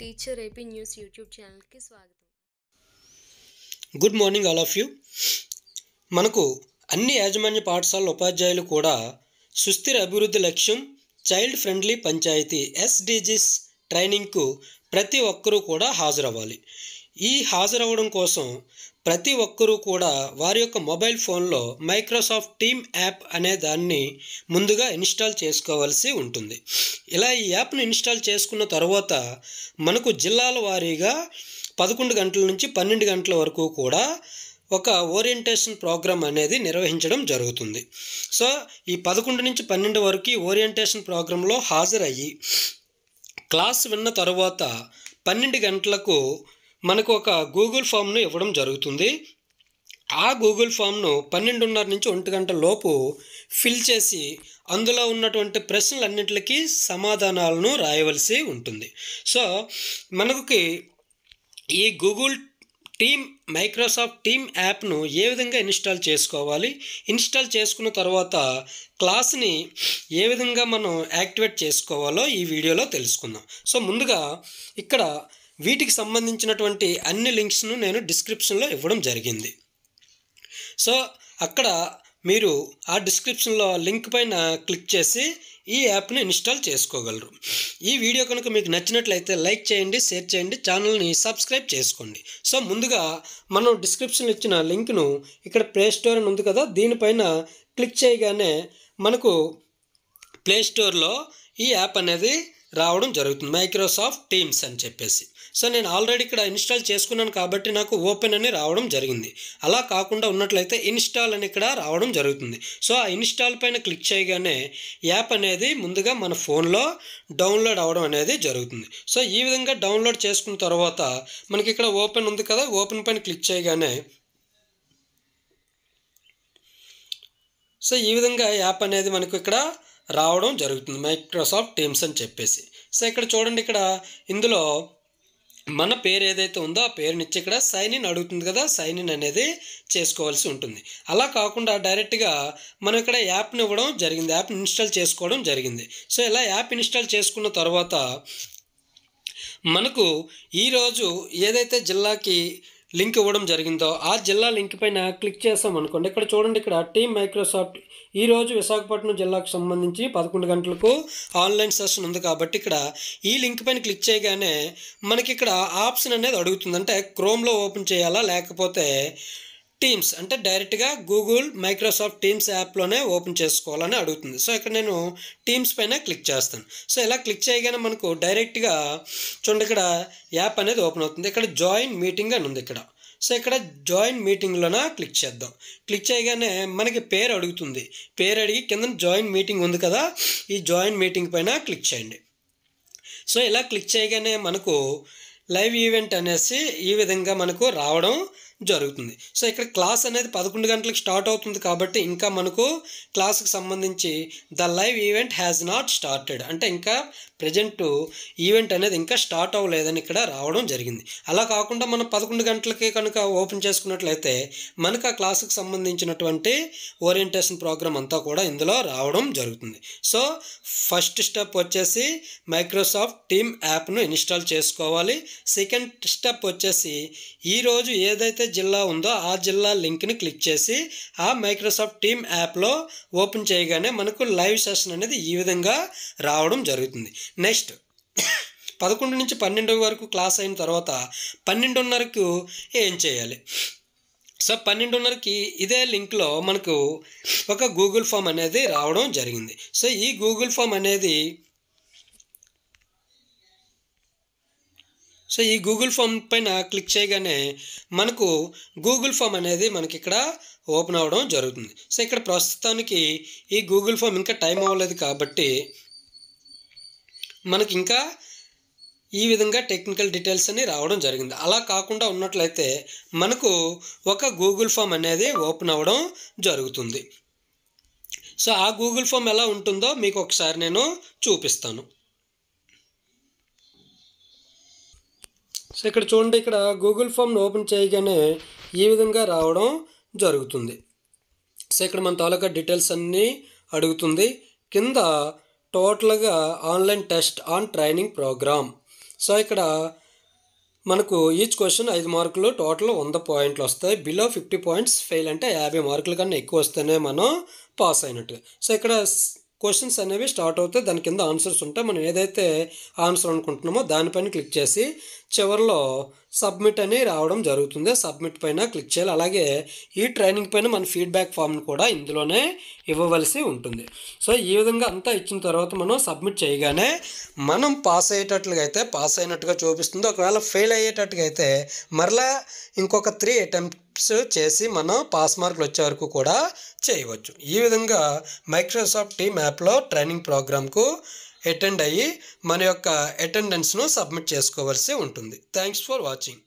teacher AP news YouTube ఛానల్కి స్వాగతం good morning all of you మనకు అన్ని యాజమాన్య పాఠశాల ఉపాధ్యాయులు కూడా సుస్థిర అభివృద్ధి లక్ష్యం చైల్డ్ ఫ్రెండ్లీ పంచాయతీ ఎస్డిజిస్ ట్రైనింగ్కు ప్రతి ఒక్కరూ కూడా హాజరవ్వాలి ఈ హాజరవ్వడం కోసం ప్రతి ఒక్కరూ కూడా వారి యొక్క మొబైల్ ఫోన్లో మైక్రోసాఫ్ట్ టీమ్ యాప్ అనే దాన్ని ముందుగా ఇన్స్టాల్ చేసుకోవాల్సి ఉంటుంది ఇలా ఈ యాప్ను ఇన్స్టాల్ చేసుకున్న తర్వాత మనకు జిల్లాల వారీగా పదకొండు గంటల నుంచి పన్నెండు గంటల వరకు కూడా ఒక ఓరియంటేషన్ ప్రోగ్రామ్ అనేది నిర్వహించడం జరుగుతుంది సో ఈ పదకొండు నుంచి పన్నెండు వరకు ఓరియంటేషన్ ప్రోగ్రాంలో హాజరయ్యి క్లాస్ విన్న తర్వాత పన్నెండు గంటలకు మనకు ఒక గూగుల్ ఫామ్ను ఇవ్వడం జరుగుతుంది ఆ గూగుల్ ఫామ్ను పన్నెండున్నర నుంచి ఒంటి గంట లోపు ఫిల్ చేసి అందులో ఉన్నటువంటి ప్రశ్నలన్నింటికి సమాధానాలను రాయవలసి ఉంటుంది సో మనకి ఈ గూగుల్ టీమ్ మైక్రోసాఫ్ట్ టీమ్ యాప్ను ఏ విధంగా ఇన్స్టాల్ చేసుకోవాలి ఇన్స్టాల్ చేసుకున్న తర్వాత క్లాస్ని ఏ విధంగా మనం యాక్టివేట్ చేసుకోవాలో ఈ వీడియోలో తెలుసుకుందాం సో ముందుగా ఇక్కడ వీటికి సంబంధించినటువంటి అన్ని లింక్స్ను నేను డిస్క్రిప్షన్లో ఇవ్వడం జరిగింది సో అక్కడ మీరు ఆ డిస్క్రిప్షన్లో లింక్ పైన క్లిక్ చేసి ఈ యాప్ని ఇన్స్టాల్ చేసుకోగలరు ఈ వీడియో కనుక మీకు నచ్చినట్లయితే లైక్ చేయండి షేర్ చేయండి ఛానల్ని సబ్స్క్రైబ్ చేసుకోండి సో ముందుగా మనం డిస్క్రిప్షన్లో ఇచ్చిన లింక్ను ఇక్కడ ప్లే స్టోర్ అని ఉంది కదా దీనిపైన క్లిక్ చేయగానే మనకు ప్లే స్టోర్లో ఈ యాప్ అనేది రావడం జరుగుతుంది మైక్రోసాఫ్ట్ టీమ్స్ అని చెప్పేసి సో నేను ఆల్రెడీ ఇక్కడ ఇన్స్టాల్ చేసుకున్నాను కాబట్టి నాకు ఓపెన్ అని రావడం జరిగింది అలా కాకుండా ఉన్నట్లయితే ఇన్స్టాల్ అని ఇక్కడ రావడం జరుగుతుంది సో ఆ ఇన్స్టాల్ పైన క్లిక్ చేయగానే యాప్ అనేది ముందుగా మన ఫోన్లో డౌన్లోడ్ అవ్వడం అనేది జరుగుతుంది సో ఈ విధంగా డౌన్లోడ్ చేసుకున్న తర్వాత మనకి ఇక్కడ ఓపెన్ ఉంది కదా ఓపెన్ పైన క్లిక్ చేయగానే సో ఈ విధంగా యాప్ అనేది మనకు ఇక్కడ రావడం జరుగుతుంది మైక్రోసాఫ్ట్ టీమ్స్ అని చెప్పేసి సో ఇక్కడ చూడండి ఇక్కడ ఇందులో మన పేరు ఏదైతే ఉందో ఆ పేరునిచ్చి ఇక్కడ సైన్ ఇన్ అడుగుతుంది కదా సైన్ ఇన్ అనేది చేసుకోవాల్సి ఉంటుంది అలా కాకుండా డైరెక్ట్గా మనం ఇక్కడ యాప్ని ఇవ్వడం జరిగింది యాప్ ఇన్స్టాల్ చేసుకోవడం జరిగింది సో ఇలా యాప్ ఇన్స్టాల్ చేసుకున్న తర్వాత మనకు ఈరోజు ఏదైతే జిల్లాకి లింక్ ఇవ్వడం జరిగిందో ఆ జిల్లా లింక్ పైన క్లిక్ చేసామనుకోండి అనుకోండి ఇక్కడ చూడండి ఇక్కడ టీమ్ మైక్రోసాఫ్ట్ ఈరోజు విశాఖపట్నం జిల్లాకు సంబంధించి పదకొండు గంటలకు ఆన్లైన్ సెషన్ ఉంది కాబట్టి ఇక్కడ ఈ లింక్ పైన క్లిక్ చేయగానే మనకి ఇక్కడ ఆప్షన్ అనేది అడుగుతుంది అంటే క్రోమ్లో ఓపెన్ చేయాలా లేకపోతే టీమ్స్ అంటే డైరెక్ట్గా గూగుల్ మైక్రోసాఫ్ట్ టీమ్స్ యాప్లోనే ఓపెన్ చేసుకోవాలని అడుగుతుంది సో ఇక్కడ నేను టీమ్స్ పైన క్లిక్ చేస్తాను సో ఇలా క్లిక్ చేయగానే మనకు డైరెక్ట్గా చూడండి ఇక్కడ యాప్ అనేది ఓపెన్ అవుతుంది ఇక్కడ జాయిన్ మీటింగ్ అని ఉంది ఇక్కడ సో ఇక్కడ జాయిన్ మీటింగ్లోన క్లిక్ చేద్దాం క్లిక్ చేయగానే మనకి పేరు అడుగుతుంది పేరు అడిగి కింద జాయిన్ మీటింగ్ ఉంది కదా ఈ జాయిన్ మీటింగ్ పైన క్లిక్ చేయండి సో ఇలా క్లిక్ చేయగానే మనకు లైవ్ ఈవెంట్ అనేసి ఈ విధంగా మనకు రావడం జరుగుతుంది సో ఇక్కడ క్లాస్ అనేది పదకొండు గంటలకు స్టార్ట్ అవుతుంది కాబట్టి ఇంకా మనకు క్లాస్కి సంబంధించి the live event has not started అంటే ఇంకా ప్రజెంట్ ఈవెంట్ అనేది ఇంకా స్టార్ట్ అవ్వలేదని ఇక్కడ రావడం జరిగింది అలా కాకుండా మనం పదకొండు గంటలకి కనుక ఓపెన్ చేసుకున్నట్లయితే మనకు ఆ క్లాసుకు సంబంధించినటువంటి ఓరియంటేషన్ ప్రోగ్రామ్ అంతా కూడా ఇందులో రావడం జరుగుతుంది సో ఫస్ట్ స్టెప్ వచ్చేసి మైక్రోసాఫ్ట్ టీమ్ యాప్ను ఇన్స్టాల్ చేసుకోవాలి సెకండ్ స్టెప్ వచ్చేసి ఈరోజు ఏదైతే ఏదైతే జిల్లా ఉందో ఆ జిల్లా లింక్ని క్లిక్ చేసి ఆ మైక్రోసాఫ్ట్ టీమ్ యాప్లో ఓపెన్ చేయగానే మనకు లైవ్ సెషన్ అనేది ఈ విధంగా రావడం జరుగుతుంది నెక్స్ట్ పదకొండు నుంచి పన్నెండు వరకు క్లాస్ అయిన తర్వాత పన్నెండున్నరకు ఏం చేయాలి సో పన్నెండున్నరకి ఇదే లింక్లో మనకు ఒక గూగుల్ ఫామ్ అనేది రావడం జరిగింది సో ఈ గూగుల్ ఫామ్ అనేది సో ఈ గూగుల్ ఫామ్ పైన క్లిక్ చేయగానే మనకు గూగుల్ ఫామ్ అనేది మనకి ఇక్కడ ఓపెన్ అవ్వడం జరుగుతుంది సో ఇక్కడ ప్రస్తుతానికి ఈ గూగుల్ ఫామ్ ఇంకా టైం అవ్వలేదు కాబట్టి మనకి ఇంకా ఈ విధంగా టెక్నికల్ డీటెయిల్స్ అని రావడం జరిగింది అలా కాకుండా ఉన్నట్లయితే మనకు ఒక గూగుల్ ఫామ్ అనేది ఓపెన్ అవ్వడం జరుగుతుంది సో ఆ గూగుల్ ఫామ్ ఎలా ఉంటుందో మీకు ఒకసారి నేను చూపిస్తాను సో ఇక్కడ చూడండి ఇక్కడ గూగుల్ ఫామ్ను ఓపెన్ చేయగానే ఈ విధంగా రావడం జరుగుతుంది సో ఇక్కడ మన తాలూకా డీటెయిల్స్ అన్నీ అడుగుతుంది కింద టోటల్గా online test on training program so ఇక్కడ మనకు ఈచ్ క్వశ్చన్ ఐదు మార్కులు టోటల్ వంద పాయింట్లు వస్తాయి బిలో ఫిఫ్టీ పాయింట్స్ ఫెయిల్ అంటే యాభై మార్కుల కన్నా ఎక్కువ వస్తేనే మనం పాస్ అయినట్టు సో ఇక్కడ క్వశ్చన్స్ అనేవి స్టార్ట్ అవుతాయి దాని కింద ఆన్సర్స్ ఉంటాయి మనం ఏదైతే ఆన్సర్ అనుకుంటున్నామో దానిపైన క్లిక్ చేసి చివరిలో సబ్మిట్ అని రావడం జరుగుతుంది సబ్మిట్ పైన క్లిక్ చేయాలి అలాగే ఈ ట్రైనింగ్ పైన మన ఫీడ్బ్యాక్ ఫామ్ను కూడా ఇందులోనే ఇవ్వవలసి ఉంటుంది సో ఈ విధంగా అంతా ఇచ్చిన తర్వాత మనం సబ్మిట్ చేయగానే మనం పాస్ అయ్యేటట్లుగా అయితే పాస్ అయినట్టుగా చూపిస్తుంది ఒకవేళ ఫెయిల్ అయ్యేటట్టుగా అయితే మరలా ఇంకొక త్రీ అటెంప్ట్స్ చేసి మనం పాస్ మార్కులు వచ్చే వరకు కూడా చేయవచ్చు ఈ విధంగా మైక్రోసాఫ్ట్ టీమ్ యాప్లో ట్రైనింగ్ ప్రోగ్రామ్కు అటెండ్ అయ్యి మన యొక్క అటెండెన్స్ను సబ్మిట్ చేసుకోవాల్సి ఉంటుంది థ్యాంక్స్ ఫర్ వాచింగ్